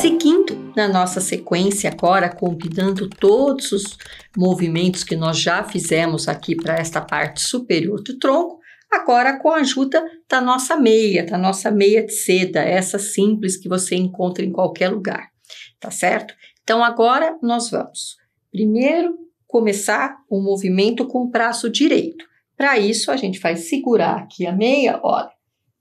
Seguindo na nossa sequência agora, combinando todos os movimentos que nós já fizemos aqui para esta parte superior do tronco, agora com a ajuda da nossa meia, da nossa meia de seda, essa simples que você encontra em qualquer lugar, tá certo? Então agora nós vamos primeiro começar o movimento com o braço direito. Para isso a gente vai segurar aqui a meia, olha,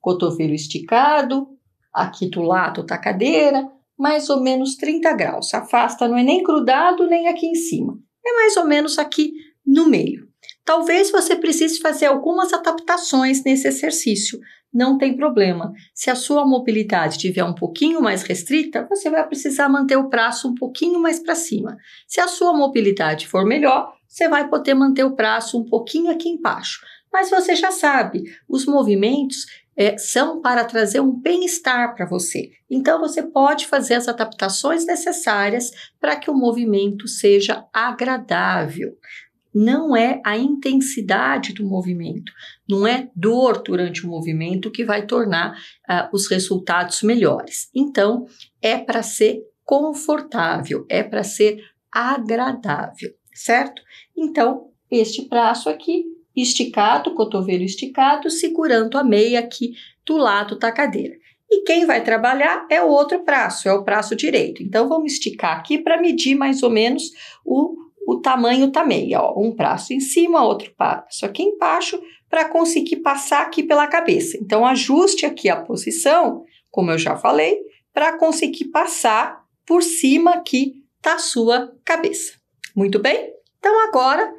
cotovelo esticado, aqui do lado da cadeira, mais ou menos 30 graus. afasta não é nem grudado nem aqui em cima, é mais ou menos aqui no meio. Talvez você precise fazer algumas adaptações nesse exercício, não tem problema. Se a sua mobilidade tiver um pouquinho mais restrita, você vai precisar manter o braço um pouquinho mais para cima. Se a sua mobilidade for melhor, você vai poder manter o braço um pouquinho aqui embaixo. Mas você já sabe, os movimentos é, são para trazer um bem-estar para você. Então, você pode fazer as adaptações necessárias para que o movimento seja agradável. Não é a intensidade do movimento, não é dor durante o movimento que vai tornar uh, os resultados melhores. Então, é para ser confortável, é para ser agradável, certo? Então, este braço aqui esticado, cotovelo esticado, segurando a meia aqui do lado da cadeira. E quem vai trabalhar é o outro braço, é o braço direito. Então, vamos esticar aqui para medir mais ou menos o, o tamanho da meia. Ó. Um braço em cima, outro braço aqui embaixo, para conseguir passar aqui pela cabeça. Então, ajuste aqui a posição, como eu já falei, para conseguir passar por cima aqui da sua cabeça. Muito bem? Então, agora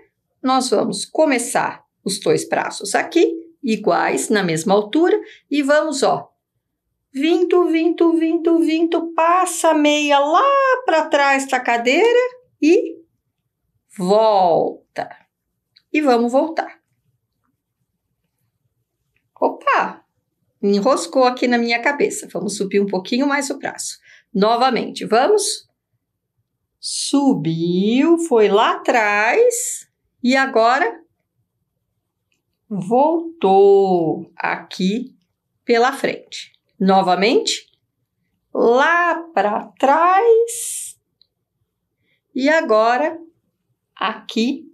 nós vamos começar os dois braços aqui, iguais, na mesma altura, e vamos, ó, vinto, vinto, vinto, vinto, passa a meia lá para trás da cadeira e volta. E vamos voltar. Opa! Enroscou aqui na minha cabeça. Vamos subir um pouquinho mais o braço. Novamente, vamos. Subiu, foi lá atrás e agora voltou aqui pela frente. Novamente, lá para trás. E agora aqui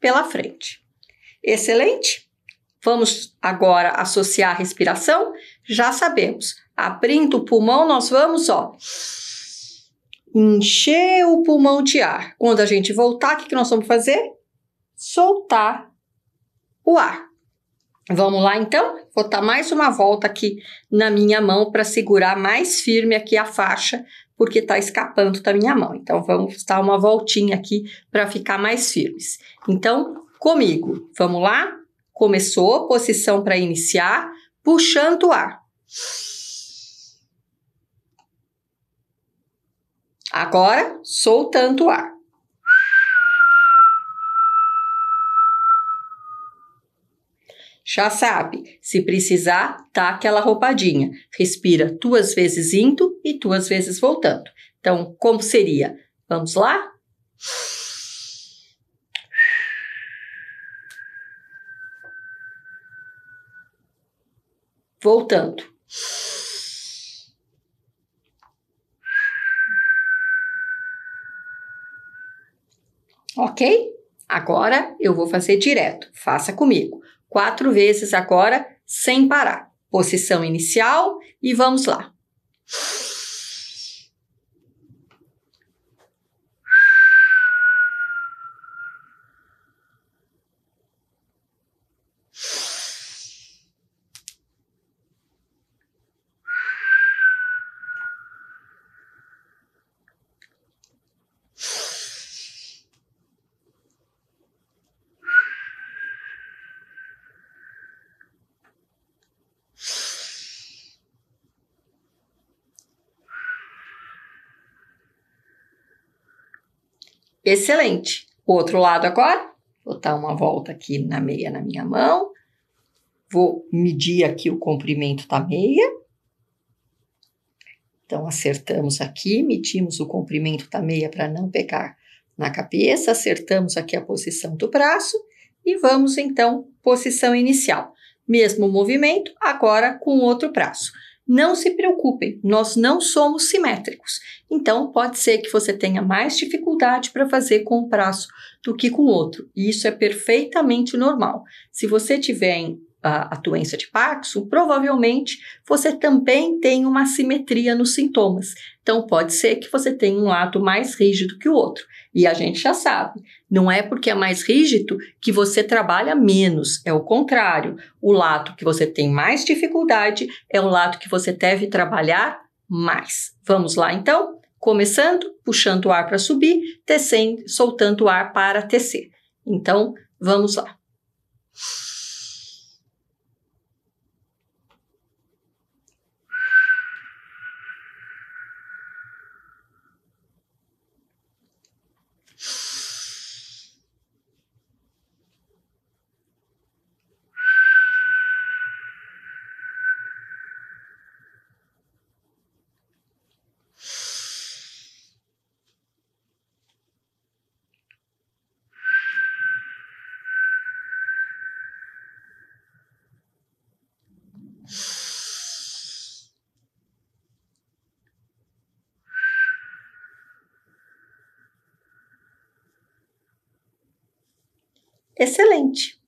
pela frente. Excelente? Vamos agora associar a respiração. Já sabemos. aprinta o pulmão, nós vamos, ó, encher o pulmão de ar. Quando a gente voltar, o que nós vamos fazer? Soltar o ar. Vamos lá então? Vou dar mais uma volta aqui na minha mão para segurar mais firme aqui a faixa, porque está escapando da minha mão. Então vamos dar uma voltinha aqui para ficar mais firmes. Então, comigo, vamos lá? Começou, posição para iniciar, puxando o ar. Agora, soltando o ar. Já sabe, se precisar, tá aquela roupadinha. Respira duas vezes indo e duas vezes voltando. Então, como seria? Vamos lá? Voltando. Ok? Agora eu vou fazer direto. Faça comigo quatro vezes agora, sem parar. Posição inicial e vamos lá. Excelente. O outro lado agora, vou dar uma volta aqui na meia na minha mão. Vou medir aqui o comprimento da meia. Então, acertamos aqui, medimos o comprimento da meia para não pegar na cabeça, acertamos aqui a posição do braço e vamos então posição inicial. Mesmo movimento, agora com outro braço. Não se preocupem, nós não somos simétricos. Então, pode ser que você tenha mais dificuldade para fazer com um braço do que com o outro. E isso é perfeitamente normal. Se você tiver em ah, a, doença de Parkinson, provavelmente você também tem uma simetria nos sintomas. Então, pode ser que você tenha um lado mais rígido que o outro. E a gente já sabe, não é porque é mais rígido que você trabalha menos, é o contrário. O lado que você tem mais dificuldade é o lado que você deve trabalhar mais. Vamos lá então? Começando, puxando o ar para subir, tecendo, soltando o ar para tecer. Então, vamos lá. excelente.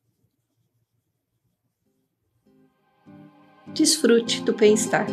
Desfrute do bem-estar.